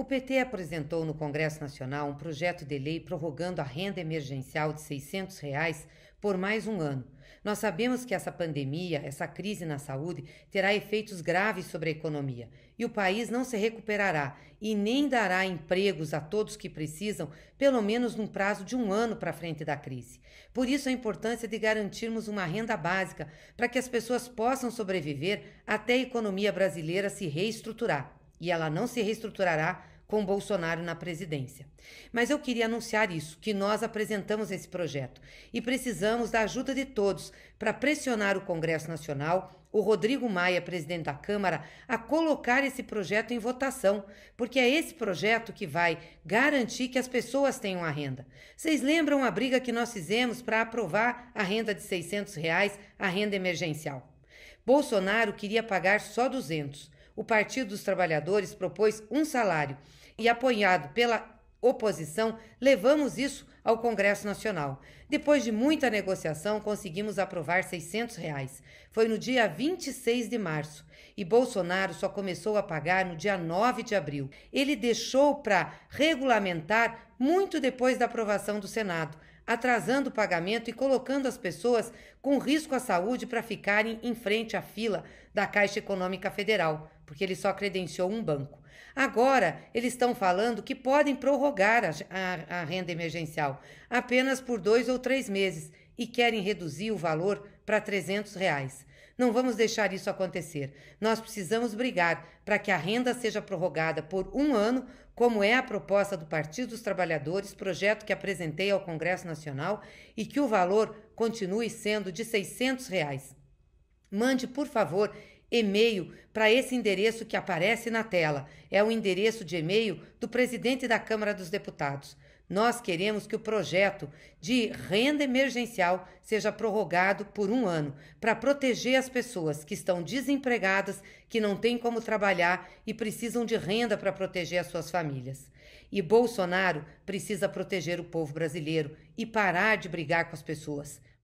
O PT apresentou no Congresso Nacional um projeto de lei prorrogando a renda emergencial de R$ 600 reais por mais um ano. Nós sabemos que essa pandemia, essa crise na saúde, terá efeitos graves sobre a economia e o país não se recuperará e nem dará empregos a todos que precisam, pelo menos num prazo de um ano para frente da crise. Por isso, a importância de garantirmos uma renda básica para que as pessoas possam sobreviver até a economia brasileira se reestruturar. E ela não se reestruturará com Bolsonaro na presidência. Mas eu queria anunciar isso, que nós apresentamos esse projeto e precisamos da ajuda de todos para pressionar o Congresso Nacional, o Rodrigo Maia, presidente da Câmara, a colocar esse projeto em votação, porque é esse projeto que vai garantir que as pessoas tenham a renda. Vocês lembram a briga que nós fizemos para aprovar a renda de 600 reais, a renda emergencial? Bolsonaro queria pagar só 200 o Partido dos Trabalhadores propôs um salário e, apoiado pela oposição, levamos isso ao Congresso Nacional. Depois de muita negociação, conseguimos aprovar 600 reais. Foi no dia 26 de março e Bolsonaro só começou a pagar no dia 9 de abril. Ele deixou para regulamentar muito depois da aprovação do Senado, atrasando o pagamento e colocando as pessoas com risco à saúde para ficarem em frente à fila da Caixa Econômica Federal, porque ele só credenciou um banco. Agora, eles estão falando que podem prorrogar a, a, a renda emergencial apenas por dois ou três meses e querem reduzir o valor para 300 reais. Não vamos deixar isso acontecer. Nós precisamos brigar para que a renda seja prorrogada por um ano, como é a proposta do Partido dos Trabalhadores, projeto que apresentei ao Congresso Nacional, e que o valor continue sendo de R$ 600. Reais. Mande, por favor, e-mail para esse endereço que aparece na tela. É o endereço de e-mail do presidente da Câmara dos Deputados. Nós queremos que o projeto de renda emergencial seja prorrogado por um ano para proteger as pessoas que estão desempregadas, que não têm como trabalhar e precisam de renda para proteger as suas famílias. E Bolsonaro precisa proteger o povo brasileiro e parar de brigar com as pessoas.